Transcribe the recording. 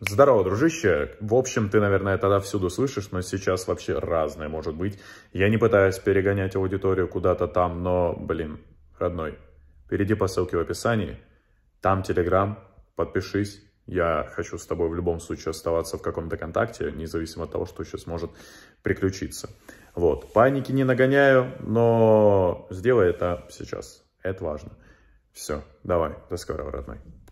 Здорово, дружище. В общем, ты, наверное, тогда всюду слышишь, но сейчас вообще разное может быть. Я не пытаюсь перегонять аудиторию куда-то там, но, блин, родной, перейди по ссылке в описании. Там Телеграм, подпишись. Я хочу с тобой в любом случае оставаться в каком-то контакте, независимо от того, что сейчас может приключиться. Вот, паники не нагоняю, но сделай это сейчас. Это важно. Все, давай, до скорого, родной.